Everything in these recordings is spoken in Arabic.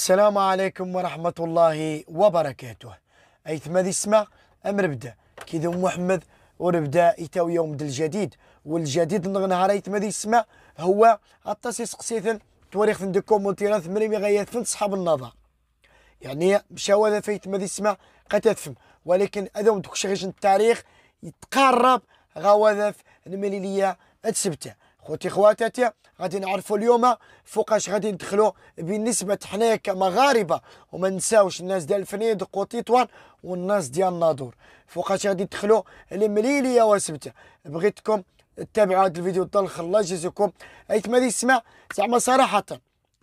السلام عليكم ورحمة الله وبركاته أيت ذي يسمع أمر بدا كذا محمد وربدا يتاو يوم الجديد والجديد نهار أيت ذي يسمع هو التاسيس سقسيثن توريخ فن ديكومونتيران ثمري مغايات فند صحاب النظر يعني مشاو هذا ذي ماذا يسمع فم ولكن هذا دوك شغيش التاريخ يتقرب غواذف المليلية السبته خوتي خواتاتي غادي نعرفوا اليوم فوقاش غادي ندخلوا بالنسبه حنايا كمغاربه وما نساوش الناس ديال الفنيدق وتطوان والناس ديال الناظور فوقاش غادي تدخلوا المليليه وسبته بغيتكم تتابعوا هذا الفيديو حتى الاخر الله يجزيكم ايتما يسمع زعما صراحه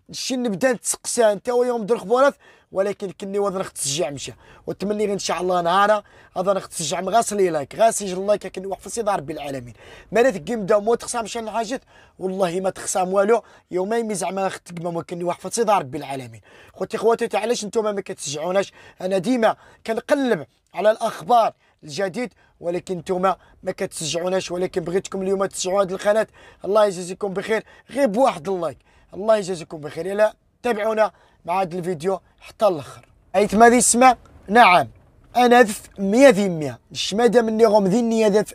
الشيء اللي بدات تسقسى انت ويوم دير خبرات ولكن كني وضر نخت تسجع مشى وتمني ان شاء الله نهار هذا نخت تسجع غاسل لك غاسج الله كني واحد في ربي العالمين مالات كيم دا مو تخسام شان حاجت والله ما تخسام والو يومين زعما نخت ما كني واحد في ربي العالمين خوتي خواتي علاش نتوما ما كتشجعوناش انا ديما كنقلب على الاخبار الجديد ولكن نتوما ما كتشجعوناش ولكن بغيتكم اليوم تشجعوا هذه القناه الله يجازيكم بخير غير بواحد اللايك الله يجازيكم بخير يلا تابعونا مع هذا الفيديو حتى الاخر ايت ما ذي السماء نعم انا ذف 100% الشماده مني غوم النيه ذف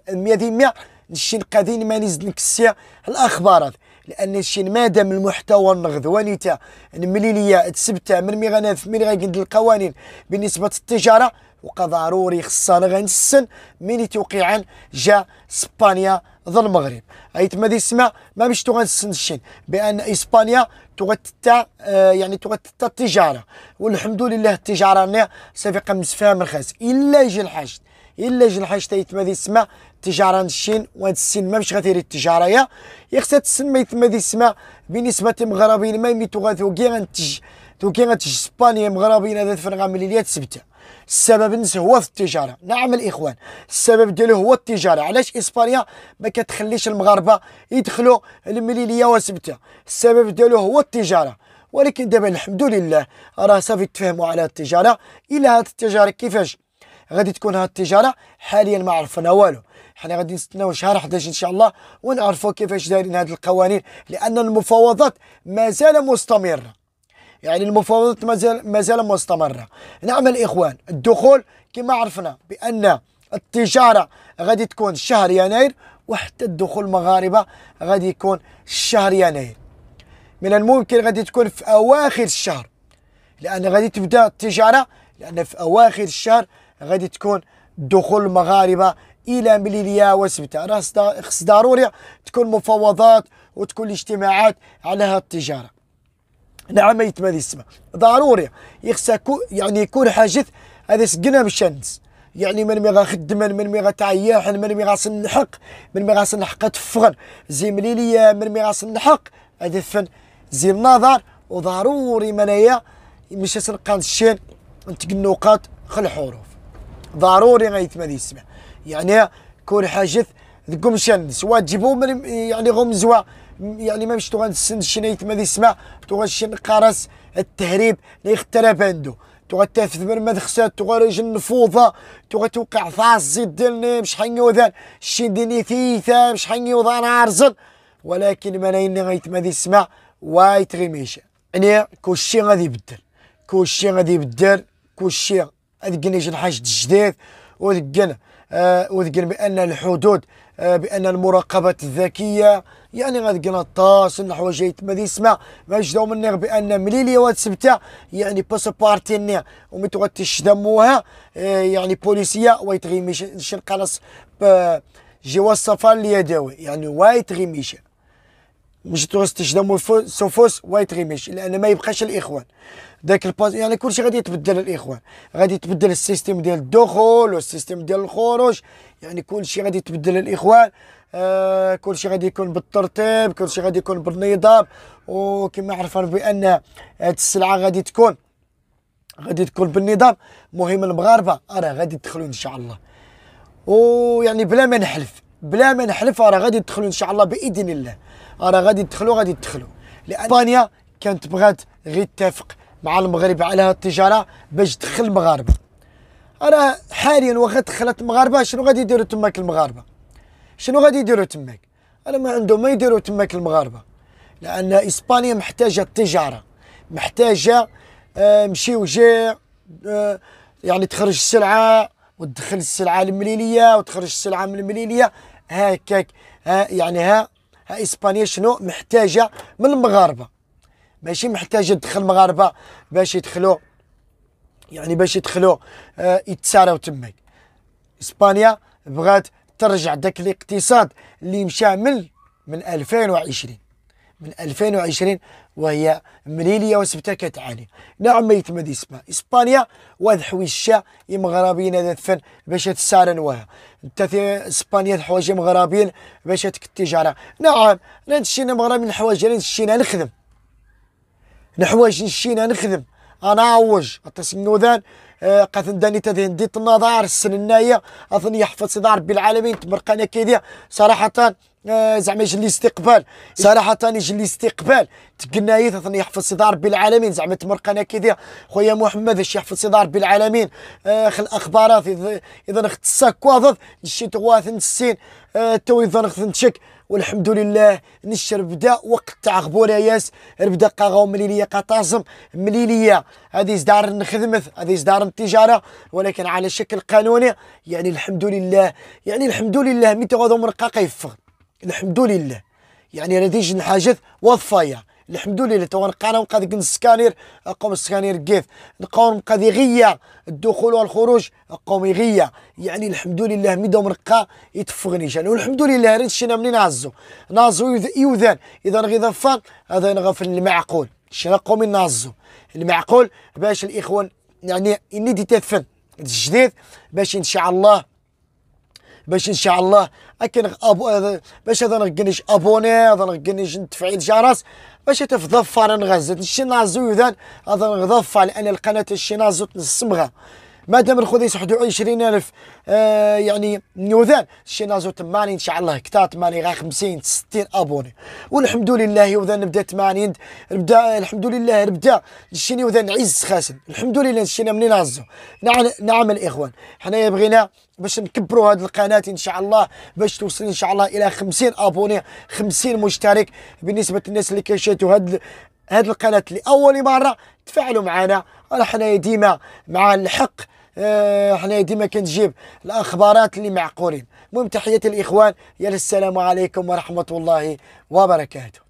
100% نشين قادين ما نزد نكسير الاخبار لان الشين مادام المحتوى النغذواني تاع المليليه تسبته من مي غناث من غيقند القوانين بالنسبه للتجاره وقا ضروري خصنا غنسن ملي توقيعا جا اسبانيا ضد المغرب ايتما دي سما ما باش تغنسن الشين بان اسبانيا تغتتا آه يعني تغتتا التجاره والحمد لله التجاره هنا صافي قمس فيها من خاس الا يجي الحاج الا يجي الحاج تا يتما دي سمع التجاره وهاد السن ما باش غتيري التجاره يا خصها تسن ما يتما دي سمع بالنسبه للمغربيين ما يميتو غاتو كي غنتج تو كي غنتج اسبانيا مغربيين هذا الفرقه من ليا سبته السبب هو في التجاره نعم الاخوان السبب ديالو هو التجاره علاش اسبانيا ما كتخليش المغاربه يدخلوا المليليه وسبته السبب ديالو هو التجاره ولكن دابا الحمد لله راه صافي تفهموا على التجاره الى هاد التجاره كيفاش غادي تكون هاد التجاره حاليا ما عرفنا والو حنا غادي نستناو شهر 11 ان شاء الله ونعرفوا كيفاش دايرين هاد القوانين لان المفاوضات مازال مستمره يعني المفاوضات ما زال مستمرة نعم الإخوان الدخول كما عرفنا بأن التجارة غادي تكون شهر يناير وحتى الدخول المغاربة غادي يكون شهر يناير من الممكن غادي تكون في أواخر الشهر لأن غادي تبدأ التجارة لأن في أواخر الشهر غادي تكون دخول المغاربه الى مليليا وسبته راه خص ضروري تكون مفاوضات وتكون اجتماعات على هذه التجاره نعم يتمالي السماء ضروري يخصها يعني يكون حاجث هذا سقنا بالشمس يعني من ميغا خدم من ميغا غتعياح من ميغا سنحق من ميغا سنحق تفغن زي مليلية من ميغا سنحق هذا فن زي النظر وضروري منايا مش سنقان الشين قنوقات خل حروف ضروري غيتمالي السماء يعني كون حاجث قمشان سوا تجيبو يعني غمزوا يعني ما مشتو غنسن السند شنيت ما يسمع تو شن قرص التهريب اللي اختلف عنده تو تافث من مدخسات تو تغا رجل نفوضة تو توقع فاس زيد ديالنا مش حنيوذان الشي ديني ثيثة مش حنيوذان عارزل ولكن ما ناين غيت ما يسمع وايت غيميش يعني كلشي غادي يبدل كلشي غادي يبدل كلشي هذيك نيجي الحاج الجديد وذيك آه، وذكر بان الحدود آه، بان المراقبات الذكيه يعني غادي الطاس نحو جاي ما يسمع ما يجدو مني بان مليلي سبتة يعني باسبارتي نير ومتو غتشدموها آه، يعني بوليسيه ويتغي ميشي قلص جوا الصفا اليدوي يعني وايت غيميشه مش تنصدموا سوفوس وايت ريميش لان ما يبقاش الاخوان ذاك الباز يعني كلشي غادي يتبدل الاخوان غادي يتبدل السيستم ديال الدخول والسيستم ديال الخروج يعني كلشي غادي يتبدل الاخوان آه كلشي غادي يكون بالترتيب كلشي غادي يكون بالنظام وكما عرفنا بان هاد السلعه غادي تكون غادي تكون بالنظام مهم المغاربه راه غادي يدخلوا ان شاء الله ويعني بلا ما نحلف بلا ما نحلف راه غادي يدخلوا ان شاء الله باذن الله راه غادي يدخلوا غادي يدخلوا لان اسبانيا كانت بغات غير تتفق مع المغرب على التجاره باش تدخل المغاربه راه حاليا واخا دخلت المغاربه شنو غادي يديروا تماك المغاربه شنو غادي يديروا تماك انا ما عندهم ما يديروا تماك المغاربه لان اسبانيا محتاجه التجاره محتاجه آه، مشي وجاء آه، يعني تخرج السلعه وتدخل السلعه المليليه وتخرج السلعه من المليليه هكاك ها يعني ها اسبانيا شنو محتاجه من المغاربه ماشي محتاجه تدخل المغاربه باش يدخلوا يعني باش يدخلوا آه يتساراو تماك اسبانيا بغات ترجع داك الاقتصاد اللي مشى من من 2020 من 2020 وهي مليليه وسبتكت كتعاني نعم ميت مدي اسمها اسبانيا واحد حويشه مغربيين هذا الفن باش تسارا وها انت اسبانيا حوايج مغربيين باش تك التجاره نعم انا نشينا مغربيين الحوايج انا نشينا نخدم نحوايج نشينا نخدم انا عوج التسنوذان آه قاتن داني تذهن ديت النظار السننايه اظن يحفظ ربي العالمين تمرقانه كيديا صراحه آه زعما يجي الاستقبال صراحه يجي الاستقبال تقنايت عطني يحفظ سيدي ربي العالمين زعما تمرق انا خويا محمد اش يحفظ سيدي ربي العالمين اخ آه، الاخبارات اذا الساك واضف نشي تغواث نسين آه، تو اذا خت نتشك والحمد لله نشر بدا وقت تاع غبوره ياس بدا قاغو مليليه قطازم مليليه هذه زدار نخدم هذه زدار التجاره ولكن على شكل قانوني يعني الحمد لله يعني الحمد لله متى غادو مرقاق يفخ الحمد لله يعني رديش الحاجات وظفايا الحمد لله توا نقرا نبقى ديك السكانير قوم السكانير كيف نقاو نبقى غيا الدخول والخروج قوم غيا يعني الحمد لله مي دوم نقا يتفغنيش يعني والحمد لله ريت شينا منين نعزو نعزو يوذان اذا غي ظفان هذا نغفل المعقول شينا قومي نعزو المعقول باش الاخوان يعني اني دي تفن الجديد باش ان شاء الله باش ان شاء الله اكن أبو... باش هذا نغنيش ابوني هذا نغنيش نتفعيل جرس باش تفضفر نغزت الشي نازو اذا هذا نغضف ان القناه الشي نازو نسمغه ما دام الخذي 21000 آه يعني نيوذان نازو 80 ان شاء الله كتار 80 غير 50 60 ابوني والحمد لله وذان نبدا 80 نبدا الحمد لله نبدا شيني وذان عز خاسن الحمد لله شينا منين نازو نعم نعم الاخوان حنايا بغينا باش نكبروا هذه القناه ان شاء الله باش توصل ان شاء الله الى 50 ابوني 50 مشترك بالنسبه للناس اللي كيشاهدوا هذه هذه القناه لاول مره تفاعلوا معنا راه حنايا ديما مع الحق آه، حنا ديما كنجيب الاخبارات اللي معقولين المهم تحياتي الاخوان يا السلام عليكم ورحمه الله وبركاته